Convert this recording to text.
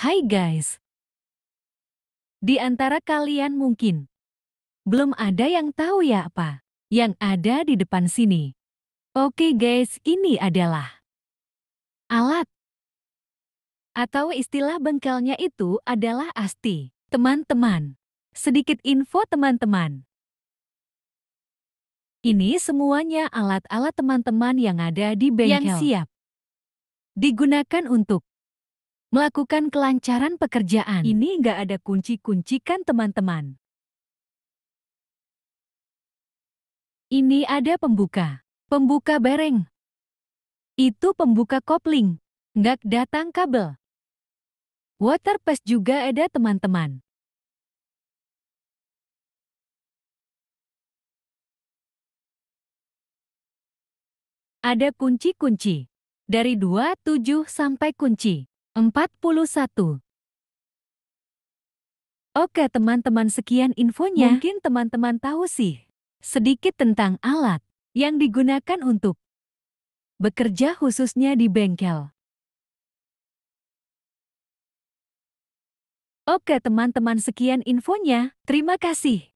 Hai guys! Di antara kalian mungkin belum ada yang tahu ya apa yang ada di depan sini. Oke guys, ini adalah alat atau istilah bengkelnya itu adalah asti. Teman-teman, sedikit info teman-teman. Ini semuanya alat-alat teman-teman yang ada di bengkel yang siap digunakan untuk melakukan kelancaran pekerjaan. Ini nggak ada kunci-kunci kan teman-teman? Ini ada pembuka. Pembuka bereng. Itu pembuka kopling. Nggak datang kabel. Water pass juga ada teman-teman. Ada kunci-kunci. Dari 27 sampai kunci. 41. Oke teman-teman sekian infonya. Mungkin teman-teman tahu sih sedikit tentang alat yang digunakan untuk bekerja khususnya di bengkel. Oke teman-teman sekian infonya. Terima kasih.